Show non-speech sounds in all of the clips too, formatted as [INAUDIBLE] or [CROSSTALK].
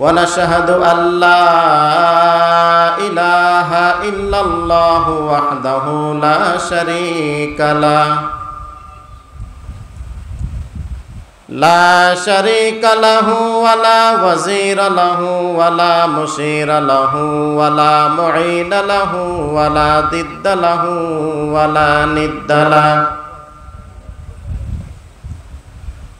ونشهد أن لا إله إلا الله وحده لا شريك له لا شريك له ولا وزير له ولا مشير له ولا معين له ولا ضد له ولا ند له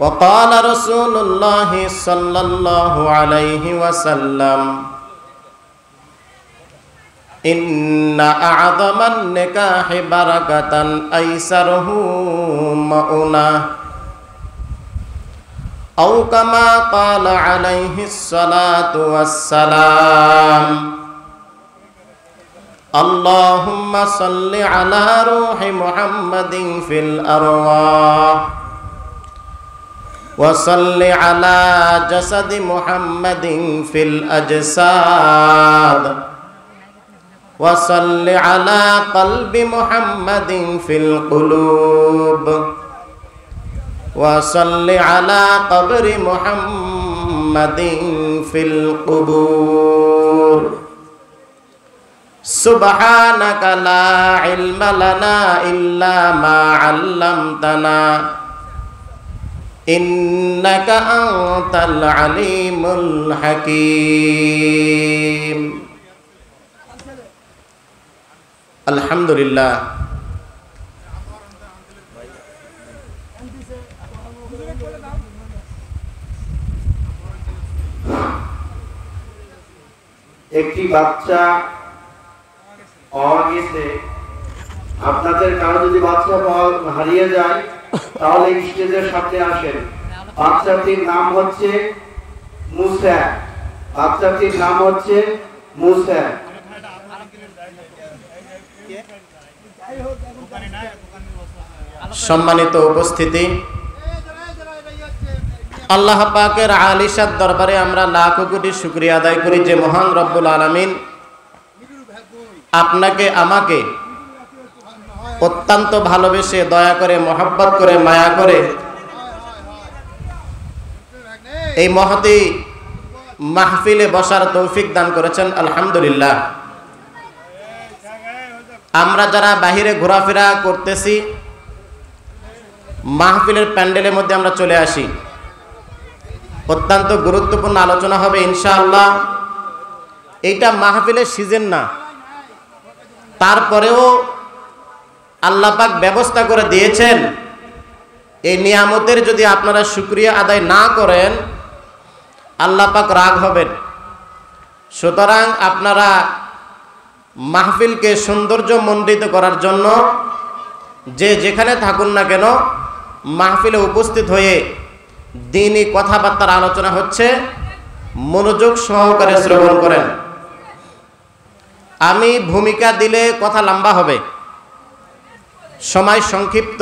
وقال رسول الله صلى الله عليه وسلم إن أعظم النكاح بركة أيسره مؤنة أو كما قال عليه الصلاة والسلام اللهم صل على روح محمد في الأرواح وصل على جسد محمد في الأجساد وصل على قلب محمد في القلوب وصل على قبر محمد في القبور سبحانك لا علم لنا إلا ما علمتنا ইন্নাকা আনতাল আলিমুল হাকিম আলহামদুলিল্লাহ একটি বাচ্চা পাওয়া গেছে আপনাদের কারো যদি বাচ্চা পাওয়া হারিয়ে যায় তাহলে স্টেজের সাথে আসেন বাচ্চাটির নাম হচ্ছে মুসা বাচ্চাটির নাম হচ্ছে মুসা সম্মানিত উপস্থিতি আল্লাহ পাকের আলিশার দরবারে আমরা লাখো কোটি শুক্রিয়া আদায় করি যে মহান রব্বুল আলমিন আপনাকে আমাকে অত্যন্ত ভালোবেসে দয়া করে মহাব্বত করে মায়া করে এই মহতি মাহফিলে বসার তৌফিক দান করেছেন আলহামদুলিল্লাহ আমরা যারা বাহিরে ঘোরাফেরা করতেছি মাহফিলের প্যান্ডেলের মধ্যে আমরা চলে আসি অত্যন্ত গুরুত্বপূর্ণ আলোচনা হবে ইনশাআল্লাহ এইটা মাহফিলের সিজন না তারপরেও আল্লাহ পাক ব্যবস্থা করে দিয়েছেন এই নিয়ামতের যদি আপনারা সুক্রিয়া আদায় না করেন আল্লাহ পাক রাগ হবেন সুতরাং আপনারা মাহফিলকে সৌন্দর্য মণ্ডিত করার জন্য যে যেখানে থাকুন না কেন মাহফিলে উপস্থিত হয়ে দিনই কথাবার্তার আলোচনা হচ্ছে মনোযোগ সহকারে শ্রবণ করেন আমি ভূমিকা দিলে কথা লম্বা হবে সময় সংক্ষিপ্ত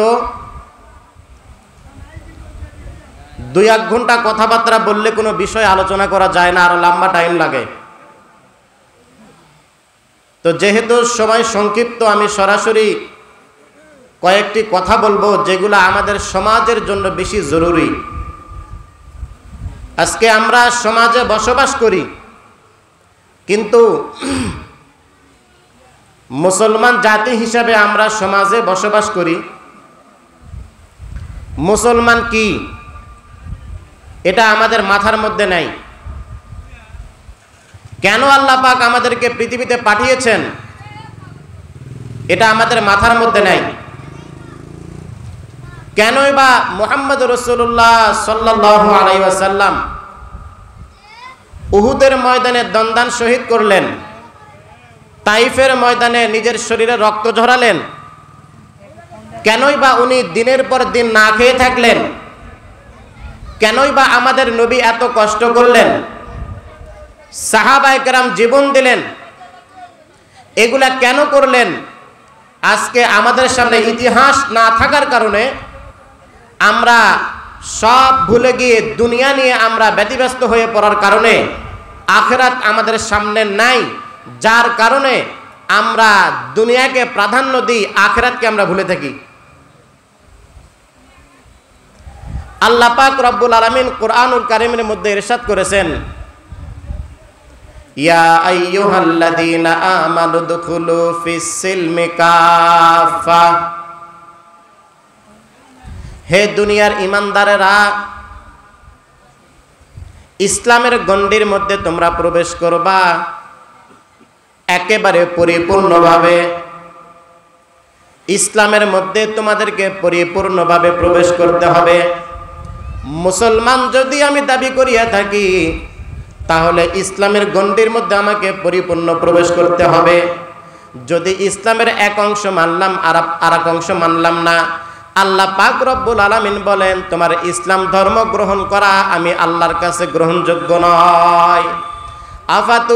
দুই এক ঘন্টা কথাবার্তা বললে কোনো বিষয় আলোচনা করা যায় না আরো লম্বা টাইম লাগে তো যেহেতু সময় সংক্ষিপ্ত আমি সরাসরি কয়েকটি কথা বলবো যেগুলো আমাদের সমাজের জন্য বেশি জরুরি আজকে আমরা সমাজে বসবাস করি কিন্তু মুসলমান জাতি হিসাবে আমরা সমাজে বসবাস করি মুসলমান কি এটা আমাদের মাথার মধ্যে নাই কেন আল্লাহ পাক আমাদেরকে পৃথিবীতে পাঠিয়েছেন এটা আমাদের মাথার মধ্যে নাই কেনই বা মোহাম্মদ রসুল্লাহ সাল্লাহ সাল্লাম উহুদের ময়দানে দন্দান শহীদ করলেন তাইফের ময়দানে নিজের শরীরে রক্ত ঝরালেন কেনই বা উনি দিনের পর দিন না খেয়ে থাকলেন কেনই বা আমাদের নবী এত কষ্ট করলেন সাহাবায়করাম জীবন দিলেন এগুলা কেন করলেন আজকে আমাদের সামনে ইতিহাস না থাকার কারণে আমরা সব ভুলে গিয়ে দুনিয়া নিয়ে আমরা ব্যতিব্যস্ত হয়ে পড়ার কারণে আখেরাত আমাদের সামনে নাই যার কারণে আমরা দুনিয়াকে প্রাধান্য দিই আখেরাতকে আমরা ভুলে থাকি আল্লাহ পাক রব্বুল আলমিন কোরআনুল কারিমের মধ্যে ইরশাদ করেছেন হে দুনিয়ার ইমানদারেরা ইসলামের গণ্ডির মধ্যে তোমরা প্রবেশ করবা একেবারে পরিপূর্ণভাবে ইসলামের মধ্যে তোমাদেরকে পরিপূর্ণভাবে প্রবেশ করতে হবে মুসলমান যদি আমি দাবি করিয়া থাকি তাহলে ইসলামের গণ্ডির মধ্যে আমাকে পরিপূর্ণ প্রবেশ করতে হবে যদি ইসলামের এক অংশ মানলাম আর আর এক অংশ মানলাম না আল্লাহ পাক রব্বুল আলামিন বলেন তোমার ইসলাম ধর্ম গ্রহণ করা আমি আল্লাহর কাছে গ্রহণযোগ্য নয় আফাতু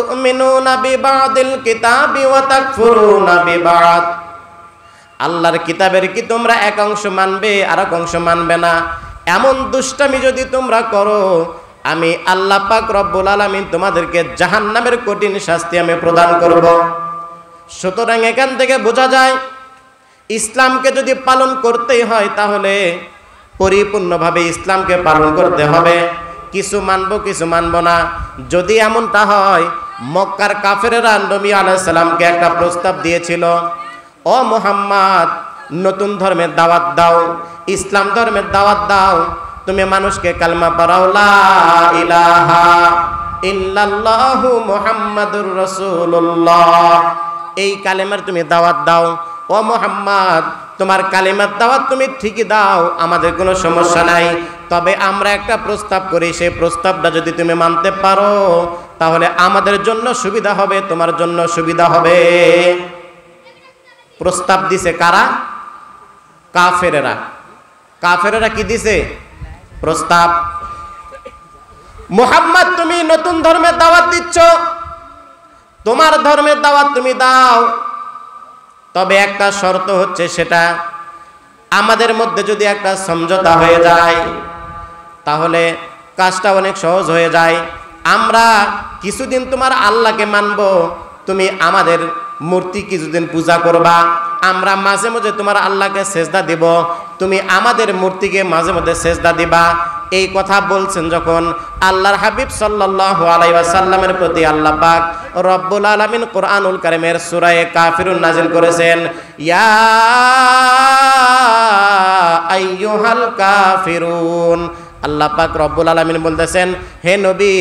আল্লাহর কিতাবের কি তোমরা এক অংশ মানবে আর এক অংশ মানবে না এমন দুষ্টামি যদি তোমরা করো আমি আল্লাহ পাক রব্বুল আলামিন তোমাদেরকে জাহান্নামের কঠিন শাস্তি আমি প্রদান করব সুতরাং এখান থেকে বোঝা যায় ইসলামকে যদি পালন করতেই হয় তাহলে পরিপূর্ণভাবে ইসলামকে পালন করতে হবে কিছু মানবো কিছু মানবো না যদি এমনটা হয় মক্কার কাফেরেরা নবী আলাইসাল্লামকে একটা প্রস্তাব দিয়েছিল ও মোহাম্মদ নতুন ধর্মের দাওয়াত দাও ইসলাম ধর্মের দাওয়াত দাও তুমি মানুষকে কালমা পড়াও ইলাহা ইল্লাল্লাহু এই কালেমার তুমি দাওয়াত দাও ও মোহাম্মদ তোমার কালিমার দাওয়াত তুমি ঠিকই দাও আমাদের কোনো সমস্যা নাই তবে আমরা একটা প্রস্তাব করি সেই প্রস্তাবটা যদি তুমি মানতে পারো তাহলে আমাদের জন্য সুবিধা হবে তোমার জন্য সুবিধা হবে প্রস্তাব দিছে কারা কাফেরেরা কাফেরেরা কি দিছে প্রস্তাব মোহাম্মদ তুমি নতুন ধর্মের দাওয়াত দিচ্ছ তোমার ধর্মের দাওয়াত তুমি দাও তবে একটা শর্ত হচ্ছে সেটা আমাদের মধ্যে যদি একটা সমঝোতা হয়ে যায় তাহলে কাজটা অনেক সহজ হয়ে যায় আমরা কিছুদিন তোমার আল্লাহকে মানব তুমি আমাদের মূর্তি কিছুদিন পূজা করবা আমরা মাঝে মাঝে তোমার আল্লাহকে সেজদা দেব তুমি আমাদের মূর্তিকে মাঝে মধ্যে সেজদা দিবা এই কথা বলছেন যখন আল্লাহর হাবিব সাল্লাইসাল্লামের প্রতি আল্লাহ পাক রব্বুল আলমিন কোরআনুল কারিমের সুরায় কাফিরুন নাজিল করেছেন ইয়া আইয়ুহাল কাফিরুন আল্লাহ পাক রব্বুল আলমিন বলতেছেন হে নবী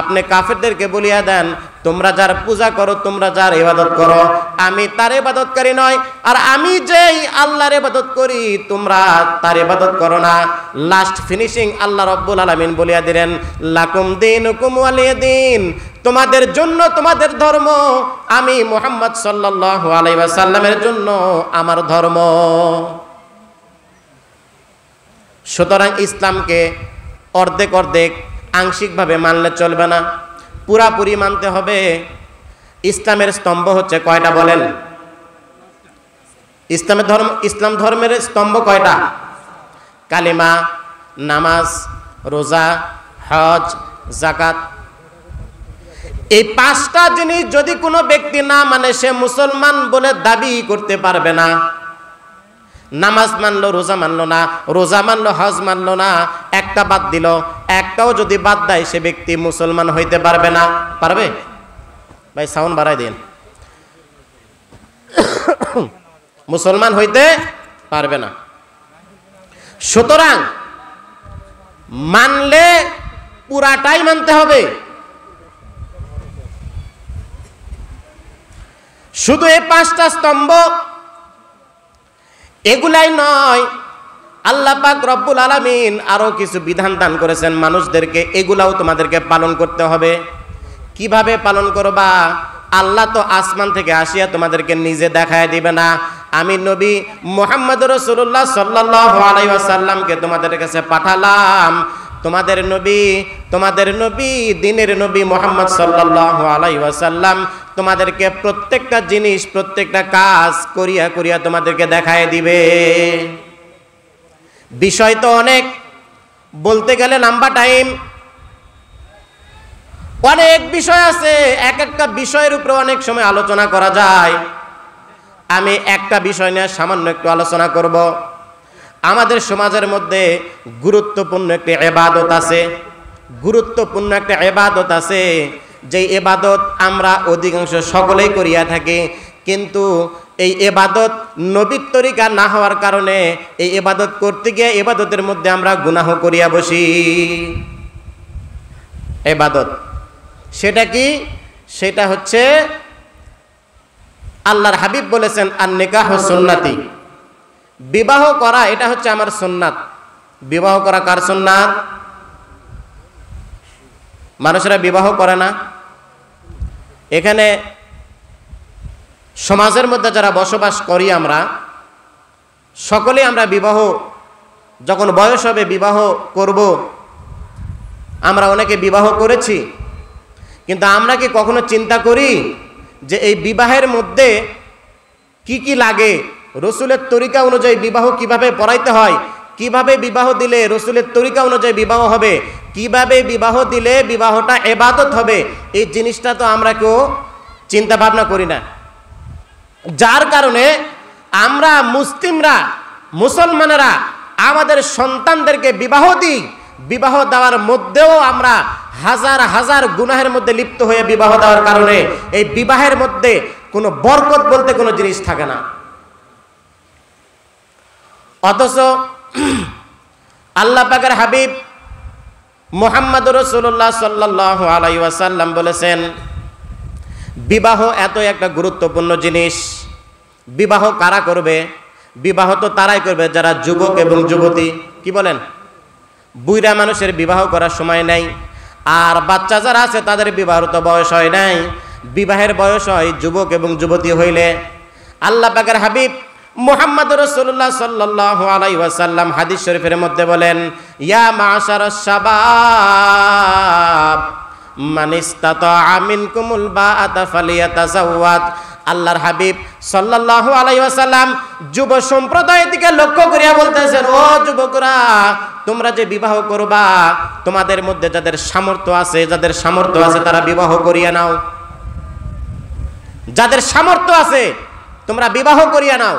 আপনি কাফেরদেরকে বলিয়া দেন তোমরা যার পূজা করো তোমরা যার ইবাদত করো আমি তার ইবাদতকারী নয় আর আমি যেই আল্লাহর ইবাদত করি তোমরা তার ইবাদত করো না লাস্ট ফিনিশিং আল্লাহ রব্বুল আলমিন বলিয়া দিলেন লাকুম দিন হুকুম দিন তোমাদের জন্য তোমাদের ধর্ম আমি মোহাম্মদ সাল্লাহ আলাইসাল্লামের জন্য আমার ধর্ম সুতরাং ইসলামকে অর্ধেক অর্ধেক আংশিকভাবে মানলে চলবে না পুরাপুরি মানতে হবে ইসলামের স্তম্ভ হচ্ছে কয়টা বলেন ইসলামের ধর্ম ইসলাম ধর্মের স্তম্ভ কয়টা কালিমা নামাজ রোজা হজ জাকাত এই পাঁচটা জিনিস যদি কোনো ব্যক্তি না মানে সে মুসলমান বলে দাবি করতে পারবে না নামাজ মানলো রোজা মানলো না রোজা মানলো হজ মানলো না একটা বাদ দিল একটাও যদি বাদ দেয় সে ব্যক্তি মুসলমান হইতে পারবে না পারবে ভাই সাউন্ড বাড়াই দিন [COUGHS] মুসলমান হইতে পারবে না সুতরাং মানলে পুরাটাই মানতে হবে শুধু এই পাঁচটা স্তম্ভ এগুলাই নয় আল্লাহ পাক রব্বুল আলামিন আরও কিছু বিধান দান করেছেন মানুষদেরকে এগুলাও তোমাদেরকে পালন করতে হবে কিভাবে পালন করবা আল্লাহ তো আসমান থেকে আসিয়া তোমাদেরকে নিজে দেখায় দিবে না আমি নবী মোহাম্মদ রসুল্লাহ সাল্লাহ আলাইসাল্লামকে তোমাদের কাছে পাঠালাম তোমাদের নবী তোমাদের নবী দিনের নবী মোহাম্মদ সাল্লাহ আলাই ওয়াসাল্লাম তোমাদেরকে প্রত্যেকটা জিনিস প্রত্যেকটা কাজ করিয়া করিয়া তোমাদেরকে দেখায় দিবে বিষয় তো অনেক বলতে গেলে লম্বা টাইম অনেক বিষয় আছে এক একটা বিষয়ের উপরে অনেক সময় আলোচনা করা যায় আমি একটা বিষয় নিয়ে সামান্য একটু আলোচনা করবো আমাদের সমাজের মধ্যে গুরুত্বপূর্ণ একটি এবাদত আছে গুরুত্বপূর্ণ একটা এবাদত আছে যে এবাদত আমরা অধিকাংশ সকলেই করিয়া থাকি কিন্তু এই এবাদত নবীর তরিকা না হওয়ার কারণে এই এবাদত করতে গিয়ে এবাদতের মধ্যে আমরা গুনাহ করিয়া বসি এবাদত সেটা কি সেটা হচ্ছে আল্লাহর হাবিব বলেছেন আর নিকাহ সুন্নাতি বিবাহ করা এটা হচ্ছে আমার সোননাথ বিবাহ করা কার সোননাথ মানুষেরা বিবাহ করে না এখানে সমাজের মধ্যে যারা বসবাস করি আমরা সকলে আমরা বিবাহ যখন বয়স হবে বিবাহ করব আমরা অনেকে বিবাহ করেছি কিন্তু আমরা কি কখনো চিন্তা করি যে এই বিবাহের মধ্যে কি কি লাগে রসুলের তরিকা অনুযায়ী বিবাহ কিভাবে পড়াইতে হয় কিভাবে বিবাহ দিলে রসুলের তরিকা অনুযায়ী বিবাহ হবে কিভাবে বিবাহ দিলে বিবাহটা এবাদত হবে এই জিনিসটা তো আমরা কেউ চিন্তা ভাবনা করি না যার কারণে আমরা মুসলিমরা মুসলমানেরা আমাদের সন্তানদেরকে বিবাহ দিই বিবাহ দেওয়ার মধ্যেও আমরা হাজার হাজার গুনাহের মধ্যে লিপ্ত হয়ে বিবাহ দেওয়ার কারণে এই বিবাহের মধ্যে কোনো বরকত বলতে কোনো জিনিস থাকে না অথচ আল্লাহ পাকের হাবিব মোহাম্মদ রসুল্লাহ সাল্লাহ আলাই ওয়াসাল্লাম বলেছেন বিবাহ এত একটা গুরুত্বপূর্ণ জিনিস বিবাহ কারা করবে বিবাহ তো তারাই করবে যারা যুবক এবং যুবতী কি বলেন বুইরা মানুষের বিবাহ করার সময় নাই আর বাচ্চা যারা আছে তাদের বিবাহর তো বয়স হয় নাই বিবাহের বয়স হয় যুবক এবং যুবতী হইলে আল্লাহ পাকের হাবিব মোহাম্মদ রসুল্লাহ সাল্লাহ আলাই ওয়াসাল্লাম হাদিস শরীফের মধ্যে বলেন ইয়া মাসার শাবাব মানিস্তাত আমিন কুমুল বা আতাফালিয়াতাজাওয়াত আল্লাহর হাবিব সাল্লাল্লাহু আলাইহি ওয়াসাল্লাম যুব সম্প্রদায়ের দিকে লক্ষ্য করিয়া বলতেছেন ও যুবকরা তোমরা যে বিবাহ করবা তোমাদের মধ্যে যাদের সামর্থ্য আছে যাদের সামর্থ্য আছে তারা বিবাহ করিয়া নাও যাদের সামর্থ্য আছে তোমরা বিবাহ করিয়া নাও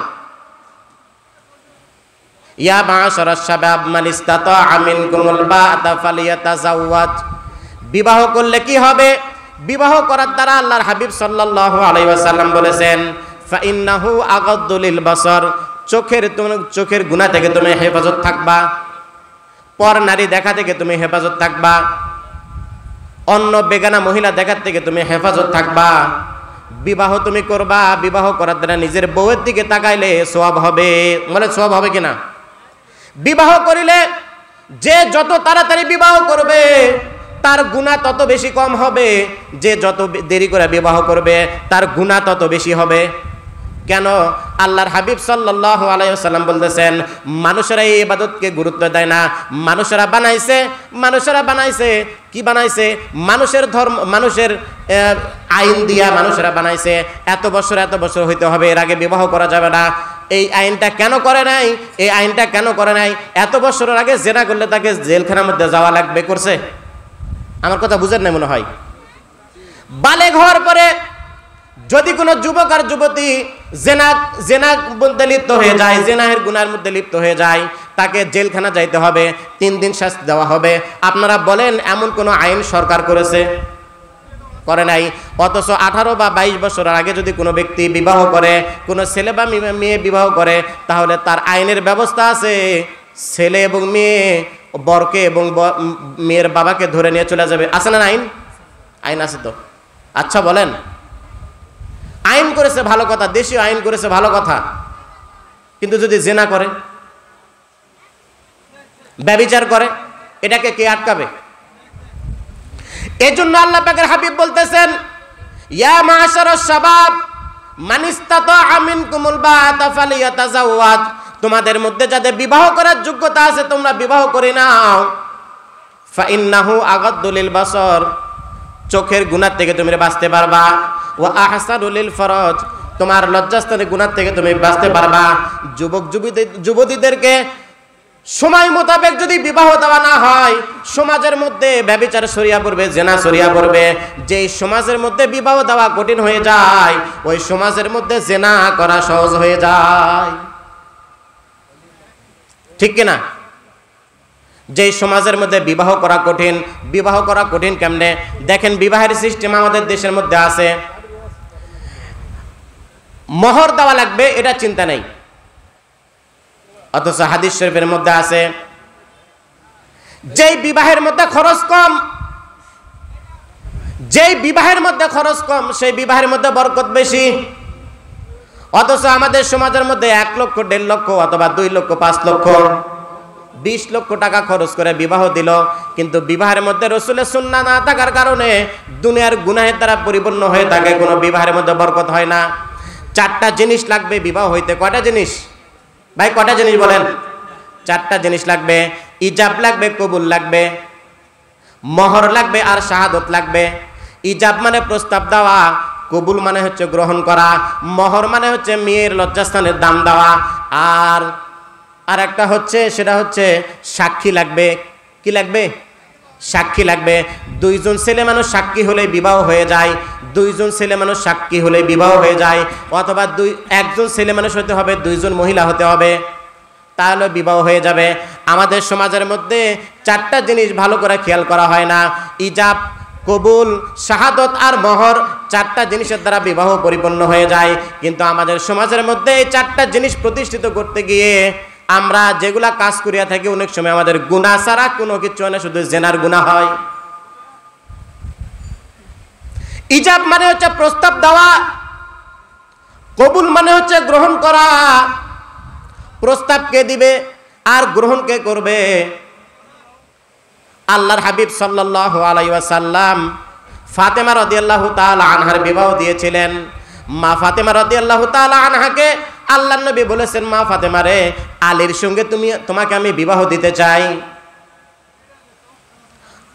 ইয়া মাশার শাবাব মান ইসতাতা আমিনকুমুল বাতা ফালিয়াতাজাওয়াজ বিবাহ করলে কি হবে বিবাহ করার দ্বারা আল্লাহর হাবিব সাল্লাল্লাহু আলাইহি ওয়াসাল্লাম বলেছেন ফাইন্নাহু আগাদ্দুলিল বাসার চোখের তুমি চোখের গুণা থেকে তুমি হেফাজত থাকবা পর নারী দেখা থেকে তুমি হেফাজত থাকবা অন্য বেগানা মহিলা দেখার থেকে তুমি হেফাজত থাকবা বিবাহ তুমি করবা বিবাহ করার দ্বারা নিজের বউয়ের দিকে তাকাইলে সব হবে বলে সব হবে কিনা বিবাহ করিলে যে যত তাড়াতাড়ি বিবাহ করবে তার গুণা তত বেশি কম হবে যে যত দেরি করে বিবাহ করবে তার গুণা তত বেশি হবে কেন আল্লাহর হাবিব সাল্লাহ আলাইসাল্লাম বলতেছেন মানুষেরা এই ইবাদতকে গুরুত্ব দেয় না মানুষেরা বানাইছে মানুষেরা বানাইছে কি বানাইছে মানুষের ধর্ম মানুষের আইন দিয়া মানুষেরা বানাইছে এত বছর এত বছর হইতে হবে এর আগে বিবাহ করা যাবে না এই আইনটা কেন করে নাই এই আইনটা কেন করে নাই এত বছরের আগে জেনা করলে তাকে জেলখানার মধ্যে যাওয়া লাগবে করছে আমার কথা বুঝেন নাই মনে হয় বালে ঘর পরে যদি কোনো যুবক আর যুবতী জেনা জেনার মধ্যে লিপ্ত হয়ে যায় জেনাহের গুনার মধ্যে লিপ্ত হয়ে যায় তাকে জেলখানা যাইতে হবে তিন দিন শাস্তি দেওয়া হবে আপনারা বলেন এমন কোনো আইন সরকার করেছে করে নাই অথচ আঠারো বা বাইশ বছরের আগে যদি কোনো ব্যক্তি বিবাহ করে কোনো ছেলে বা মেয়ে বিবাহ করে তাহলে তার আইনের ব্যবস্থা আছে ছেলে এবং মেয়ে বরকে এবং মেয়ের বাবাকে ধরে নিয়ে চলে যাবে আছে না আইন আইন আছে তো আচ্ছা বলেন আইন করেছে ভালো কথা দেশীয় আইন করেছে ভালো কথা কিন্তু যদি জেনা করে ব্যবিচার করে এটাকে কে আটকাবে এজন্য আল্লাহ পাকের হাবিব বলতেছেন ইয়া মাশার শাবাব তোমাদের মধ্যে যাদের বিবাহ করার যোগ্যতা আছে তোমরা বিবাহ করে নাও ফাইন্নাহু আগাদ্দুলিল বাসর চোখের গুণার থেকে তুমি বাঁচতে পারবা ও আহসানুলিল ফরজ তোমার লজ্জাস্থানের গুণার থেকে তুমি বাঁচতে পারবা যুবক যুবতীদেরকে সময় মোতাবেক যদি বিবাহ দেওয়া না হয় সমাজের মধ্যে ব্যবচার সরিয়া পড়বে জেনা সরিয়া পড়বে যেই সমাজের মধ্যে বিবাহ দেওয়া কঠিন হয়ে যায় ওই সমাজের মধ্যে জেনা করা সহজ হয়ে যায় ঠিক কিনা যেই সমাজের মধ্যে বিবাহ করা কঠিন বিবাহ করা কঠিন কেমনে দেখেন বিবাহের সিস্টেম আমাদের দেশের মধ্যে আছে মোহর দেওয়া লাগবে এটা চিন্তা নেই অথচ হাদিস শরীফের মধ্যে আছে যেই বিবাহের মধ্যে খরচ কম যেই বিবাহের মধ্যে খরচ কম সেই বিবাহের মধ্যে বরকত বেশি অথচ আমাদের সমাজের মধ্যে এক লক্ষ দেড় লক্ষ অথবা দুই লক্ষ পাঁচ লক্ষ বিশ লক্ষ টাকা খরচ করে বিবাহ দিল কিন্তু বিবাহের মধ্যে রসুলের সুন্না না থাকার কারণে দুনিয়ার গুনাহের দ্বারা পরিপূর্ণ হয়ে থাকে কোনো বিবাহের মধ্যে বরকত হয় না চারটা জিনিস লাগবে বিবাহ হইতে কয়টা জিনিস ভাই কটা জিনিস বলেন চারটা জিনিস লাগবে ইজাব লাগবে কবুল লাগবে মহর লাগবে আর শাহাদত লাগবে ইজাব মানে প্রস্তাব দেওয়া কবুল মানে হচ্ছে গ্রহণ করা মহর মানে হচ্ছে মেয়ের লজ্জাস্থানের দাম দেওয়া আর আর একটা হচ্ছে সেটা হচ্ছে সাক্ষী লাগবে কি লাগবে সাক্ষী লাগবে দুইজন ছেলে মানুষ সাক্ষী হলে বিবাহ হয়ে যায় দুইজন ছেলে মানুষ সাক্ষী হলে বিবাহ হয়ে যায় অথবা দুই একজন ছেলে মানুষ হতে হবে দুইজন মহিলা হতে হবে তাহলে বিবাহ হয়ে যাবে আমাদের সমাজের মধ্যে চারটা জিনিস ভালো করে খেয়াল করা হয় না ইজাব কবুল শাহাদত আর মহর চারটা জিনিসের দ্বারা বিবাহ পরিপূর্ণ হয়ে যায় কিন্তু আমাদের সমাজের মধ্যে এই চারটা জিনিস প্রতিষ্ঠিত করতে গিয়ে আমরা যেগুলা কাজ করিয়া থাকি অনেক সময় আমাদের গুণা ছাড়া কোনো কিছু হয় না শুধু জেনার গুণা হয় ইজাব মানে হচ্ছে প্রস্তাব দেওয়া কবুল মানে হচ্ছে গ্রহণ করা প্রস্তাব কে দিবে আর গ্রহণ কে করবে আল্লাহর হাবিব আলাইহি ওয়াসাল্লাম ফাতেমা রাদিয়াল্লাহু তাআলা আনহার বিবাহ দিয়েছিলেন মা ফাতেমা রাদিয়াল্লাহু তাআলা আনহাকে আল্লাহ নবী বলেছেন মা ফাতেমা রে আলীর সঙ্গে তুমি তোমাকে আমি বিবাহ দিতে চাই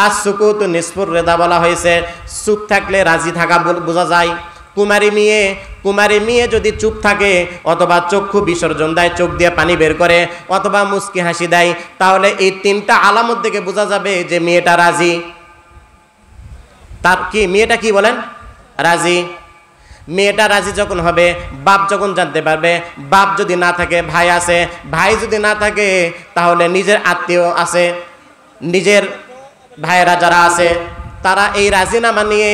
আর সুকুত নিষ্ফুর রেদা বলা হয়েছে সুখ থাকলে রাজি থাকা বোঝা যায় কুমারী মেয়ে কুমারী মেয়ে যদি চুপ থাকে অথবা চক্ষু বিসর্জন দেয় চোখ দিয়ে পানি বের করে অথবা মুস্কি হাসি দেয় তাহলে এই তিনটা আলামত থেকে বোঝা যাবে যে মেয়েটা রাজি তার কি মেয়েটা কি বলেন রাজি মেয়েটা রাজি যখন হবে বাপ যখন জানতে পারবে বাপ যদি না থাকে ভাই আছে ভাই যদি না থাকে তাহলে নিজের আত্মীয় আছে নিজের ভাইয়েরা যারা আছে তারা এই রাজিনামা নিয়ে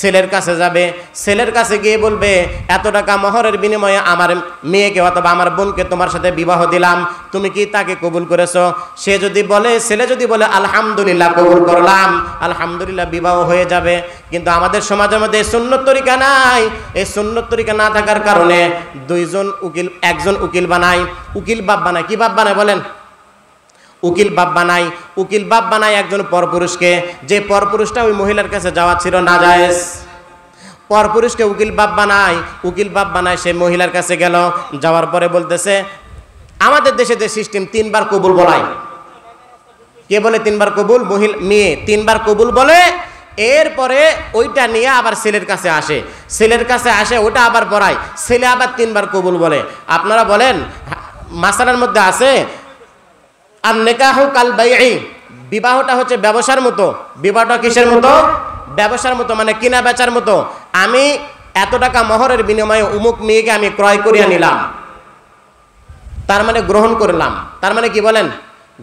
ছেলের কাছে যাবে ছেলের কাছে গিয়ে বলবে এত টাকা মহরের বিনিময়ে আমার মেয়েকে অথবা আমার বোনকে তোমার সাথে বিবাহ দিলাম তুমি কি তাকে কবুল করেছো সে যদি বলে ছেলে যদি বলে আলহামদুলিল্লাহ কবুল করলাম আলহামদুলিল্লাহ বিবাহ হয়ে যাবে কিন্তু আমাদের সমাজের মধ্যে এই সুন্নত তরিকা নাই এই সুন্নত তরিকা না থাকার কারণে দুইজন উকিল একজন উকিল বানায় উকিল বাপ বানায় কি বাপ বানায় বলেন উকিল বাপ বানাই উকিল বাপ বানায় একজন পরপুরুষকে যে পরপুরুষটা ওই মহিলার কাছে যাওয়া ছিল না জায়েজ পরপুরুষকে উকিল বাপ বানায় উকিল বাপ বানায় সে মহিলার কাছে গেল যাওয়ার পরে বলতেছে আমাদের দেশে যে সিস্টেম তিনবার কবুল বলায় কে বলে তিনবার কবুল মহিল মেয়ে তিনবার কবুল বলে এরপরে ওইটা নিয়ে আবার ছেলের কাছে আসে ছেলের কাছে আসে ওটা আবার পড়ায় ছেলে আবার তিনবার কবুল বলে আপনারা বলেন মাসালার মধ্যে আছে আর নেকাহ কাল বাইআই বিবাহটা হচ্ছে ব্যবসার মতো বিবাহটা কিসের মতো ব্যবসার মতো মানে কিনা বেচার মতো আমি এত টাকা মহরের বিনিময়ে উমুক মেয়েকে আমি ক্রয় করিয়া নিলাম তার মানে গ্রহণ করলাম তার মানে কি বলেন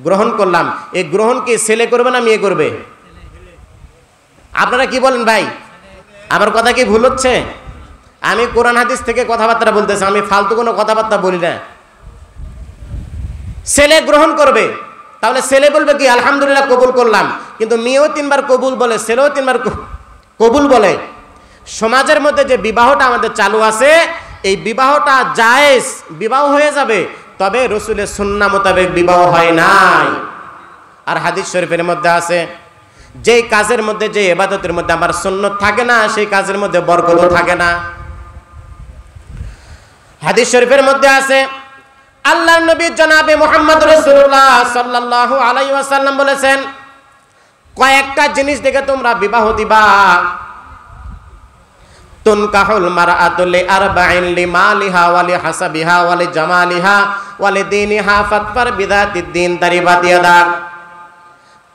গ্রহণ করলাম এই গ্রহণ কি ছেলে করবে না মেয়ে করবে আপনারা কি বলেন ভাই আমার কথা কি ভুল হচ্ছে আমি কোরআন হাদিস থেকে কথাবার্তা বলতেছি আমি ফালতু কোনো কথাবার্তা বলি না ছেলে গ্রহণ করবে তাহলে ছেলে বলবে কি আলহামদুলিল্লাহ কবুল করলাম কিন্তু মেয়েও তিনবার কবুল বলে ছেলেও তিনবার কবুল বলে সমাজের মধ্যে যে বিবাহটা আমাদের চালু আছে এই বিবাহটা জায়েজ বিবাহ হয়ে যাবে তবে রসুলের সুন্না মোতাবেক বিবাহ হয় নাই আর হাদিস শরীফের মধ্যে আছে যেই কাজের মধ্যে যে এবাদতের মধ্যে আমার সুন্নত থাকে না সেই কাজের মধ্যে বরকতও থাকে না হাদিস শরীফের মধ্যে আছে আল্লাহ নবীর জনাবে মোহাম্মদ রসুল্লাহ সাল্লাহ আলাই ওয়াসাল্লাম বলেছেন কয়েকটা জিনিস দেখে তোমরা বিবাহ দিবা তুনকাহুল মারআতুলি আরবাইন লিমালিহা ওয়ালি হাসাবিহা ওয়ালি জামালিহা ওয়ালি দীনিহা ফাতফার বিদাতিদ দ্বীন দারিবাত ইয়াদা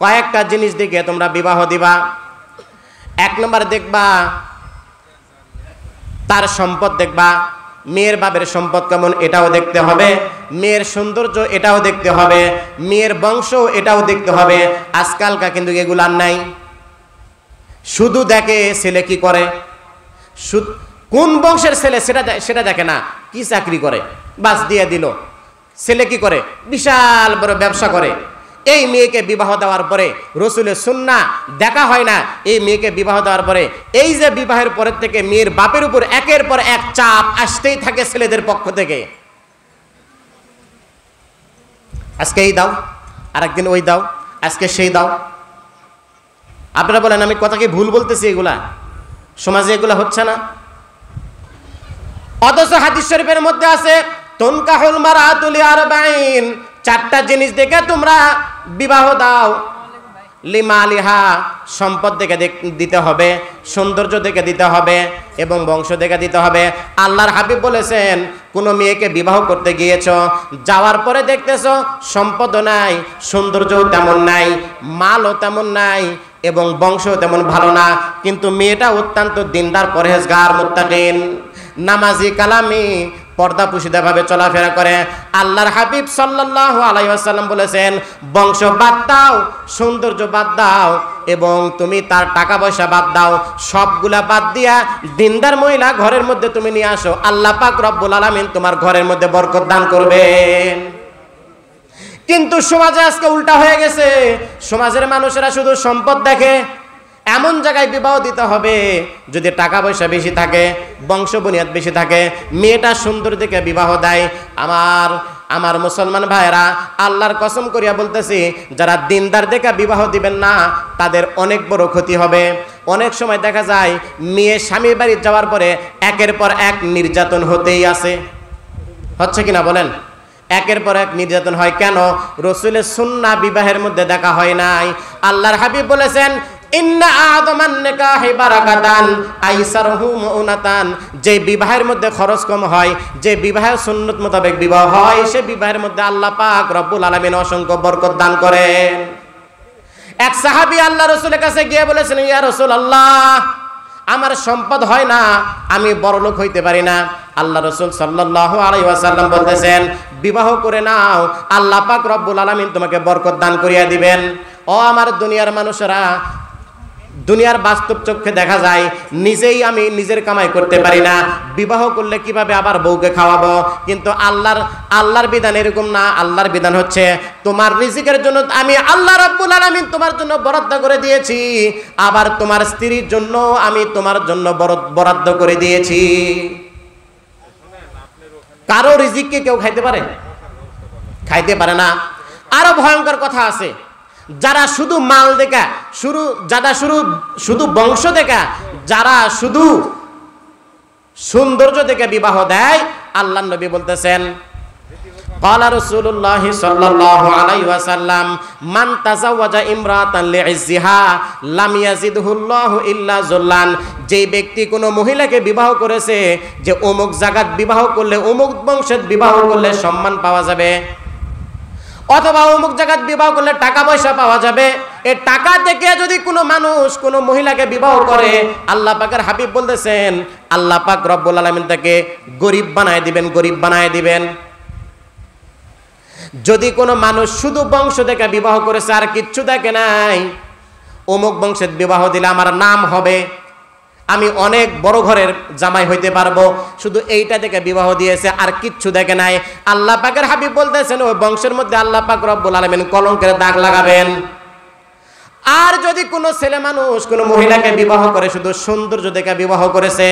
কয়েকটা জিনিস দেখে তোমরা বিবাহ দিবা এক নম্বর দেখবা তার সম্পদ দেখবা মেয়ের বাবের সম্পদ কেমন এটাও দেখতে হবে মেয়ের সৌন্দর্য এটাও দেখতে হবে মেয়ের বংশ এটাও দেখতে হবে আজকালকা কিন্তু এগুলার নাই শুধু দেখে ছেলে কি করে কোন বংশের ছেলে সেটা সেটা দেখে না কি চাকরি করে বাস দিয়ে দিল ছেলে কি করে বিশাল বড় ব্যবসা করে এই মেয়েকে বিবাহ দেওয়ার পরে রসুলের সুন্না দেখা হয় না এই মেয়েকে বিবাহ দেওয়ার পরে এই যে বিবাহের পরের থেকে মেয়ের বাপের উপর একের পর এক চাপ আসতেই থাকে ছেলেদের পক্ষ থেকে আজকে এই দাও আরেকদিন ওই দাও আজকে সেই দাও আপনারা বলেন আমি কথাকে ভুল বলতেছি এগুলা সমাজে এগুলা হচ্ছে না অথচ হাদিস শরীফের মধ্যে আছে তনকাহুল মারাতুলি আরবাইন চারটা জিনিস দেখে তোমরা বিবাহ দাও লিমা আলিহা সম্পদ দেখে দিতে হবে সৌন্দর্য দেখে দিতে হবে এবং বংশ দেখে দিতে হবে আল্লাহর হাবিব বলেছেন কোনো মেয়েকে বিবাহ করতে গিয়েছ যাওয়ার পরে দেখতেছ সম্পদও নাই সৌন্দর্যও তেমন নাই মালও তেমন নাই এবং বংশও তেমন ভালো না কিন্তু মেয়েটা অত্যন্ত দিনদার পরহেজগার মুত্তাকিন নামাজি কালামি পর্দা ভাবে চলাফেরা করে আল্লাহর হাবিব সাল্লাহ আলাইসাল্লাম বলেছেন বংশ বাদ দাও সৌন্দর্য বাদ দাও এবং তুমি তার টাকা পয়সা বাদ দাও সবগুলা বাদ দিয়া দিনদার মহিলা ঘরের মধ্যে তুমি নিয়ে আসো আল্লাহ পাক রব্বুল আলমিন তোমার ঘরের মধ্যে বরকত দান করবেন কিন্তু সমাজে আজকে উল্টা হয়ে গেছে সমাজের মানুষেরা শুধু সম্পদ দেখে এমন জায়গায় বিবাহ দিতে হবে যদি টাকা পয়সা বেশি থাকে বংশ বুনিয়াদ বেশি থাকে মেয়েটা সুন্দর দিকে বিবাহ দেয় আমার আমার মুসলমান ভাইরা আল্লাহর কসম করিয়া বলতেছি যারা দিনদার দেখা বিবাহ দিবেন না তাদের অনেক বড় ক্ষতি হবে অনেক সময় দেখা যায় মেয়ে স্বামীর বাড়ি যাওয়ার পরে একের পর এক নির্যাতন হতেই আছে হচ্ছে কিনা বলেন একের পর এক নির্যাতন হয় কেন রসুলের সুন্না বিবাহের মধ্যে দেখা হয় নাই আল্লাহর হাবিব বলেছেন যে বিবাহের মধ্যে খরচ কম হয় যে বিবাহের সুন্নত মোতাবেক বিবাহ হয় সে বিবাহের মধ্যে আল্লাহ পাক রব্বুল আলমিন অসংখ্য বরকত দান করেন এক সাহাবি আল্লাহ রসুলের কাছে গিয়ে বলেছিলেন ইয়া রসুল আল্লাহ আমার সম্পদ হয় না আমি বড় লোক হইতে পারি না আল্লাহ রসুল সাল্লাহ আলাইসাল্লাম বলতেছেন বিবাহ করে নাও আল্লাহ পাক রব্বুল আলমিন তোমাকে বরকত দান করিয়া দিবেন ও আমার দুনিয়ার মানুষেরা দুনিয়ার বাস্তব চক্ষে দেখা যায় নিজেই আমি নিজের কামাই করতে পারি না বিবাহ করলে কিভাবে আবার বউকে খাওয়াবো কিন্তু আল্লাহর আল্লাহর বিধান এরকম না আল্লাহর বিধান হচ্ছে তোমার রিজিকের জন্য আমি আল্লাহ রব্বুল আলামিন তোমার জন্য বরাদ্দ করে দিয়েছি আবার তোমার স্ত্রীর জন্য আমি তোমার জন্য বরাদ্দ করে দিয়েছি কারো রিজিককে কেউ খাইতে পারে খাইতে পারে না আরো ভয়ঙ্কর কথা আছে যারা শুধু মাল দেখা শুরু যারা শুরু শুধু বংশ দেখা যারা শুধু সৌন্দর্য দেখে বিবাহ দেয় আল্লাহ নবী বলতেছেন যে ব্যক্তি কোন মহিলাকে বিবাহ করেছে যে অমুক জায়গাত বিবাহ করলে অমুক বংশের বিবাহ করলে সম্মান পাওয়া যাবে অথবা অমুক জায়গায় বিবাহ করলে টাকা পয়সা পাওয়া যাবে এ টাকা থেকে যদি কোনো মানুষ কোনো মহিলাকে বিবাহ করে আল্লাহ পাকের হাবিব বলতেছেন আল্লাহ পাক রব্বুল আলমিন তাকে গরিব বানায় দিবেন গরিব বানায় দিবেন যদি কোনো মানুষ শুধু বংশ থেকে বিবাহ করেছে আর কিচ্ছু দেখে নাই অমুক বংশের বিবাহ দিলে আমার নাম হবে আমি অনেক বড় ঘরের জামাই হইতে পারবো শুধু এইটা দেখে বিবাহ দিয়েছে আর কিচ্ছু দেখে নাই আল্লাহ পাকের হাবিব বলতেছেন ওই বংশের মধ্যে আল্লাহ পাক রব্বুল আলমিন কলঙ্কের দাগ লাগাবেন আর যদি কোনো ছেলে মানুষ কোনো মহিলাকে বিবাহ করে শুধু সৌন্দর্য দেখে বিবাহ করেছে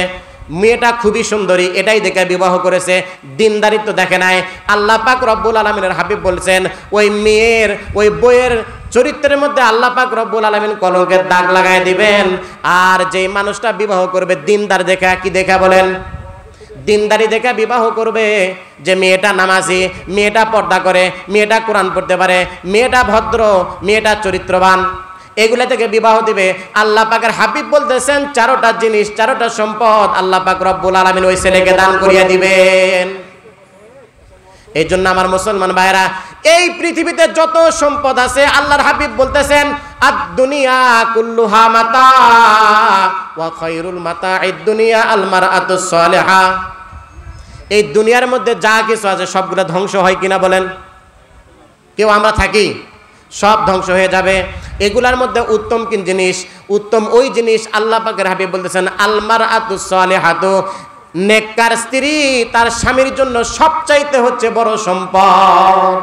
মেয়েটা খুবই সুন্দরী এটাই দেখে বিবাহ করেছে দিনদারিত্ব দেখে নাই আল্লাহ পাক রব্বুল আলমিনের হাবিব বলছেন ওই মেয়ের ওই বইয়ের চরিত্রের মধ্যে আল্লাহ পাক রব্বুল আলমিন কলঙ্কের দাগ লাগাই দিবেন আর যেই মানুষটা বিবাহ করবে দিনদার দেখা কি দেখা বলেন দিনদারি দেখে বিবাহ করবে যে মেয়েটা নামাজি মেয়েটা পর্দা করে মেয়েটা কোরআন পড়তে পারে মেয়েটা ভদ্র মেয়েটা চরিত্রবান এগুলো থেকে বিবাহ দিবে আল্লাহ পাকের হাবিব বলতেছেন চারোটা জিনিস চারোটা সম্পদ আল্লাহ পাক রব্বুল আলমিন ওই ছেলেকে দান করিয়া দিবেন এই জন্য আমার মুসলমান ভাইরা এই পৃথিবীতে যত সম্পদ আছে আল্লাহর হাবিব বলতেছেন আদ দুনিয়া কুল্লুহা মাতা ওয়া খায়রুল মাতা দুনিয়া আল এই দুনিয়ার মধ্যে যা কিছু আছে সবগুলো ধ্বংস হয় কিনা বলেন কেউ আমরা থাকি সব ধ্বংস হয়ে যাবে এগুলার মধ্যে উত্তম কিন জিনিস উত্তম ওই জিনিস আল্লাহ পাকের হাবিব বলতেছেন আলমার আতু সালেহাতু মেক্কার স্ত্রী তার স্বামীর জন্য সবচাইতে হচ্ছে বড় সম্পদ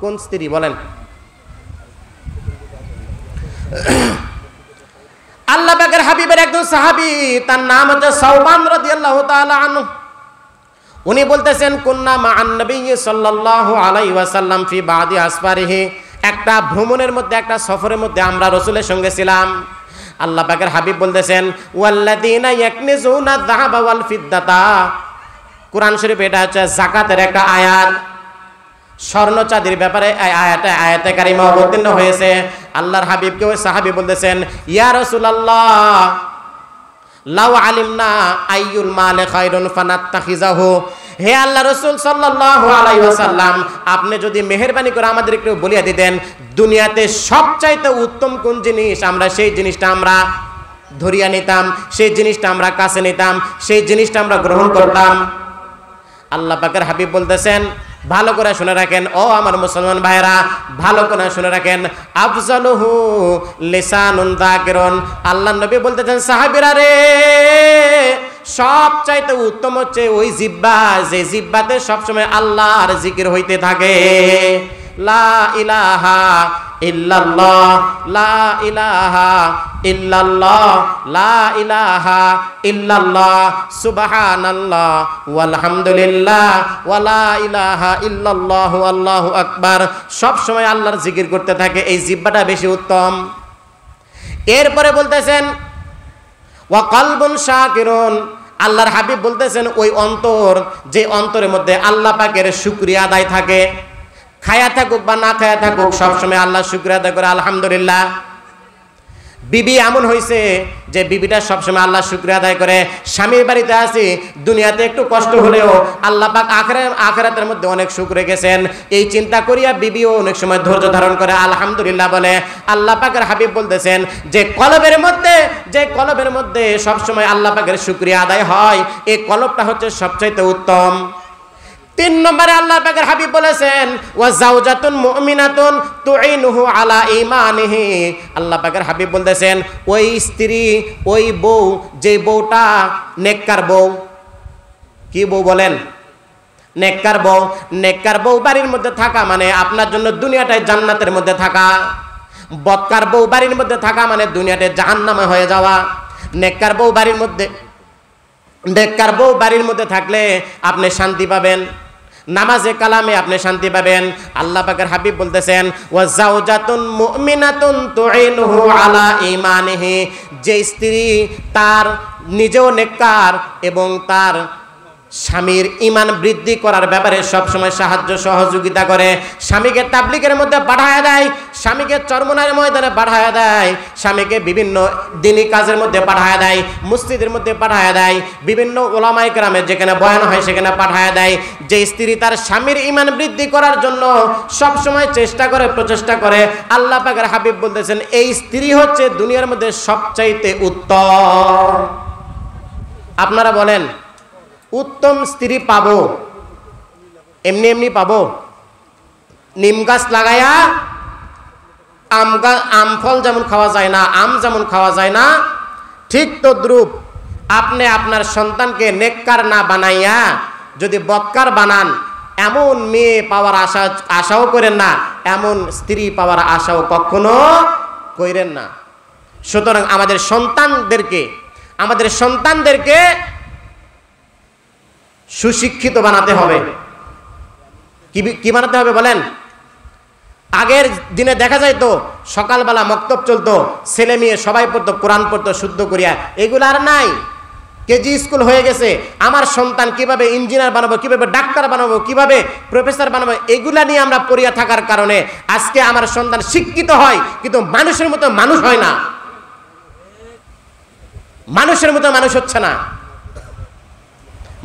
কোন স্ত্রী বলেন [CLEARS THROAT] আল্লাহ বাগের হাবিবের একজন সাহাবি তার নাম হচ্ছে সৌবান রাদিয়াল্লাহু আল্লাহ আনু উনি বলতেছেন কুন্না মা আন্নবী সাল্লাল্লাহু আলাই ওয়াসাল্লাম ফি বাদি আসপারিহি একটা ভ্রমণের মধ্যে একটা সফরের মধ্যে আমরা রসুলের সঙ্গে ছিলাম আল্লাহ পাকের হাবিব বলতেছেন ওয়াল্লাদিনা ইয়াকনিজুনা যাহাবা ওয়াল কোরআন শরীফ এটা হচ্ছে জাকাতের একটা আয়াত স্বর্ণ চাঁদির ব্যাপারে আয়াতে আয়াতে কারিমা অবতীর্ণ হয়েছে আল্লাহর হাবিবকে ওই সাহাবি বলতেছেন ইয়া রাসূলুল্লাহ লাউ আলিম না আইউল মালে খায়রুন ফানাত্তাখিজাহু হে আল্লাহ রাসূল সাল্লাল্লাহু আলাইহি ওয়াসাল্লাম আপনি যদি মেহেরবানি করে আমাদের একটু বলিয়া দিতেন দুনিয়াতে সবচাইতে উত্তম কোন জিনিস আমরা সেই জিনিসটা আমরা ধরিয়া নিতাম সেই জিনিসটা আমরা কাছে নিতাম সেই জিনিসটা আমরা গ্রহণ করতাম আল্লাহ পাকের হাবিব বলতেছেন ভালো করে শুনে রাখেন ও আমার মুসলমান ভাইরা ভালো করে শুনে রাখেন আফজালুহু লিসানুন যাকিরুন আল্লাহ নবী বলতেছেন সাহাবীরা রে সবচাইতে উত্তম হচ্ছে ওই জিব্বা যে জিব্বাতে সবসময় আল্লাহর জিকির হইতে থাকে লা ইলাহা লা ইলাহা ইল্লাল্লাহ লা ইলাহা ইল্লাল্লাহ ইলাহা ইল্লাল্লাহ আকবার সব সময় আল্লাহর জিকির করতে থাকে এই জিব্বাটা বেশি উত্তম এরপরে বলতেছেন ওয়া কলবুন শাকিরুন আল্লাহর হাবিব বলতেছেন ওই অন্তর যে অন্তরের মধ্যে আল্লাহ পাকের শুকরিয়া আদায় থাকে খায়া থাকুক বা না খায়া থাকুক সবসময় আল্লাহ শুক্র আদায় করে আলহামদুলিল্লাহ বিবি এমন হয়েছে যে বিবিটা সবসময় আল্লাহ শুক্র আদায় করে স্বামীর বাড়িতে আসি দুনিয়াতে একটু কষ্ট হলেও আল্লাহ পাক আখরে আখরাতের মধ্যে অনেক সুখ রেখেছেন এই চিন্তা করিয়া বিবিও অনেক সময় ধৈর্য ধারণ করে আলহামদুলিল্লাহ বলে আল্লাহ পাকের হাবিব বলতেছেন যে কলবের মধ্যে যে কলবের মধ্যে সবসময় আল্লাহ পাকের শুক্রিয়া আদায় হয় এই কলবটা হচ্ছে সবচাইতে উত্তম তিন নম্বরে আল্লাহ পাকের হাবিব বলেছেন ওয়া জাউজাতুন মুমিনাতুন তুইনুহু আলা ঈমানিহি আল্লাহ পাকের হাবিব বলতেছেন ওই স্ত্রী ওই বউ যে বউটা নেককার বউ কি বউ বলেন নেককার বউ নেককার বউ বাড়ির মধ্যে থাকা মানে আপনার জন্য দুনিয়াটাই জান্নাতের মধ্যে থাকা বদকার বউ বাড়ির মধ্যে থাকা মানে দুনিয়াটাই জাহান্নামে হয়ে যাওয়া নেককার বউ বাড়ির মধ্যে নেককার বউ বাড়ির মধ্যে থাকলে আপনি শান্তি পাবেন নামাজে কালামে আপনি শান্তি পাবেন আল্লাহ পাকের হাবিব বলতেছেন ওয়া জাওজাতুন মুমিনাতুন তুইনহু আলা ঈমানিহি যে স্ত্রী তার নিজেও নেককার এবং তার স্বামীর ইমান বৃদ্ধি করার ব্যাপারে সবসময় সাহায্য সহযোগিতা করে স্বামীকে তাবলিকের মধ্যে পাঠায় দেয় স্বামীকে চরমনার ময়দানে পাঠায় দেয় স্বামীকে বিভিন্ন দিনী কাজের মধ্যে পাঠায় দেয় মুসজিদের মধ্যে পাঠায় দেয় বিভিন্ন ওলামাই গ্রামে যেখানে বয়ান হয় সেখানে পাঠায় দেয় যে স্ত্রী তার স্বামীর ইমান বৃদ্ধি করার জন্য সবসময় চেষ্টা করে প্রচেষ্টা করে আল্লাহ পাকের হাবিব বলতেছেন এই স্ত্রী হচ্ছে দুনিয়ার মধ্যে সবচাইতে উত্তম আপনারা বলেন উত্তম স্ত্রী পাব এমনি এমনি পাব নিম গাছ লাগাইয়া আম আম ফল যেমন খাওয়া যায় না আম যেমন খাওয়া যায় না ঠিক তদ্রুপ আপনি আপনার সন্তানকে নেককার না বানাইয়া যদি বৎকার বানান এমন মেয়ে পাওয়ার আশা আশাও করেন না এমন স্ত্রী পাওয়ার আশাও কখনো করেন না সুতরাং আমাদের সন্তানদেরকে আমাদের সন্তানদেরকে সুশিক্ষিত বানাতে হবে কি বানাতে হবে বলেন আগের দিনে দেখা যায় তো সকালবেলা মক্তব চলতো ছেলে মেয়ে সবাই পড়তো কোরআন পড়তো শুদ্ধ করিয়া এগুলো আর নাই কেজি স্কুল হয়ে গেছে আমার সন্তান কিভাবে ইঞ্জিনিয়ার বানাবো কিভাবে ডাক্তার বানাবো কিভাবে প্রফেসর বানাবো এগুলা নিয়ে আমরা পড়িয়া থাকার কারণে আজকে আমার সন্তান শিক্ষিত হয় কিন্তু মানুষের মতো মানুষ হয় না মানুষের মতো মানুষ হচ্ছে না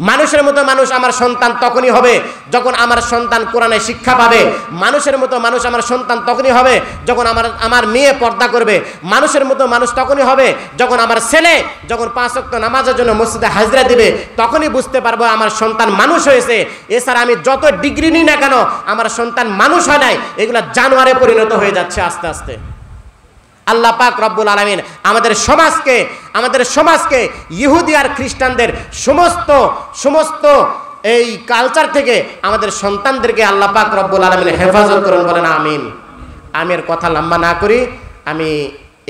মানুষের মতো মানুষ আমার সন্তান তখনই হবে যখন আমার সন্তান কোরআনে শিক্ষা পাবে মানুষের মতো মানুষ আমার সন্তান তখনই হবে যখন আমার আমার মেয়ে পর্দা করবে মানুষের মতো মানুষ তখনই হবে যখন আমার ছেলে যখন পাঁচক্ত নামাজের জন্য মসজিদে হাজিরা দিবে তখনই বুঝতে পারবো আমার সন্তান মানুষ হয়েছে এছাড়া আমি যত ডিগ্রি নিই না কেন আমার সন্তান মানুষ হয় নাই এগুলো জানোয়ারে পরিণত হয়ে যাচ্ছে আস্তে আস্তে আল্লাহ পাক রব্বুল আলমিন আমাদের সমাজকে আমাদের সমাজকে ইহুদি আর খ্রিস্টানদের সমস্ত সমস্ত এই কালচার থেকে আমাদের সন্তানদেরকে আল্লাহ পাক রব্বুল আলমিন হেফাজত করুন বলেন আমিন আমি এর কথা লম্বা না করি আমি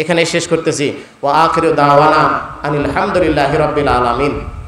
এখানে শেষ করতেছি ও আখির দাওয়ানা আনিল আলহামদুলিল্লাহ রব্বিল আলমিন